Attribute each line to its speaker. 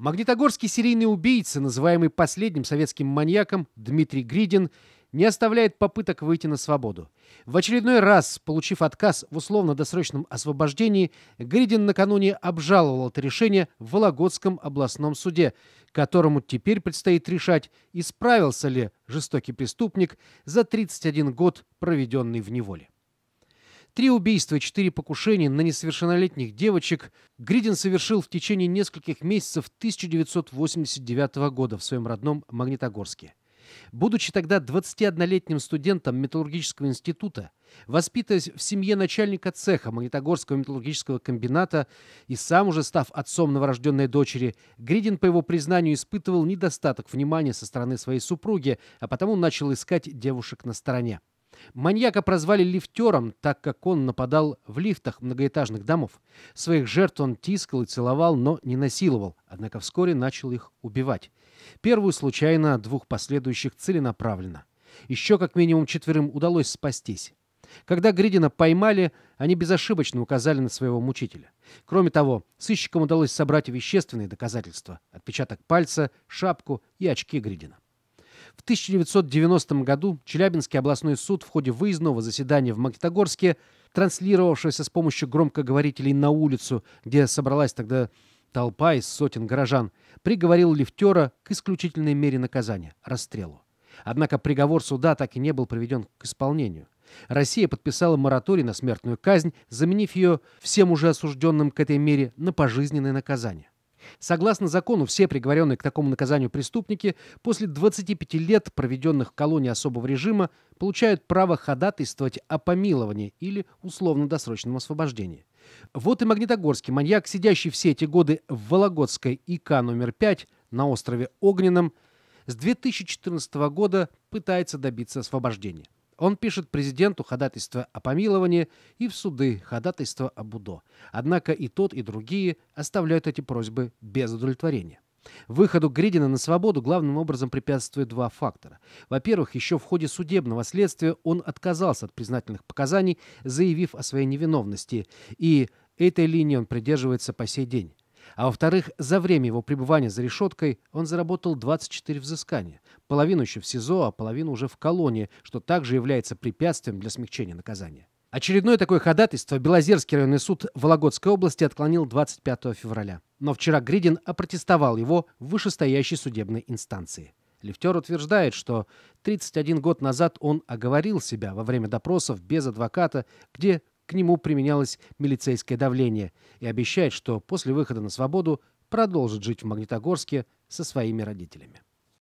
Speaker 1: Магнитогорский серийный убийца, называемый последним советским маньяком Дмитрий Гридин, не оставляет попыток выйти на свободу. В очередной раз, получив отказ в условно-досрочном освобождении, Гридин накануне обжаловал это решение в Вологодском областном суде, которому теперь предстоит решать, исправился ли жестокий преступник за 31 год, проведенный в неволе. Три убийства четыре покушения на несовершеннолетних девочек Гридин совершил в течение нескольких месяцев 1989 года в своем родном Магнитогорске. Будучи тогда 21-летним студентом металлургического института, воспитываясь в семье начальника цеха Магнитогорского металлургического комбината и сам уже став отцом новорожденной дочери, Гридин, по его признанию, испытывал недостаток внимания со стороны своей супруги, а потому начал искать девушек на стороне. Маньяка прозвали лифтером, так как он нападал в лифтах многоэтажных домов. Своих жертв он тискал и целовал, но не насиловал, однако вскоре начал их убивать. Первую случайно, двух последующих целенаправленно. Еще как минимум четверым удалось спастись. Когда Гридина поймали, они безошибочно указали на своего мучителя. Кроме того, сыщикам удалось собрать вещественные доказательства – отпечаток пальца, шапку и очки Гридина. В 1990 году Челябинский областной суд в ходе выездного заседания в Магнитогорске, транслировавшегося с помощью громкоговорителей на улицу, где собралась тогда толпа из сотен горожан, приговорил лифтера к исключительной мере наказания – расстрелу. Однако приговор суда так и не был приведен к исполнению. Россия подписала мораторий на смертную казнь, заменив ее всем уже осужденным к этой мере на пожизненное наказание. Согласно закону, все приговоренные к такому наказанию преступники после 25 лет, проведенных в колонии особого режима, получают право ходатайствовать о помиловании или условно-досрочном освобождении. Вот и магнитогорский маньяк, сидящий все эти годы в Вологодской ИК номер 5 на острове Огненном, с 2014 года пытается добиться освобождения. Он пишет президенту ходатайство о помиловании и в суды ходатайство о Будо. Однако и тот, и другие оставляют эти просьбы без удовлетворения. Выходу Гридина на свободу главным образом препятствуют два фактора. Во-первых, еще в ходе судебного следствия он отказался от признательных показаний, заявив о своей невиновности, и этой линии он придерживается по сей день. А во-вторых, за время его пребывания за решеткой он заработал 24 взыскания. Половину еще в СИЗО, а половину уже в колонии, что также является препятствием для смягчения наказания. Очередное такое ходатайство Белозерский районный суд Вологодской области отклонил 25 февраля. Но вчера Гридин опротестовал его в вышестоящей судебной инстанции. Лифтер утверждает, что 31 год назад он оговорил себя во время допросов без адвоката, где к нему применялось милицейское давление и обещает, что после выхода на свободу продолжит жить в Магнитогорске со своими родителями.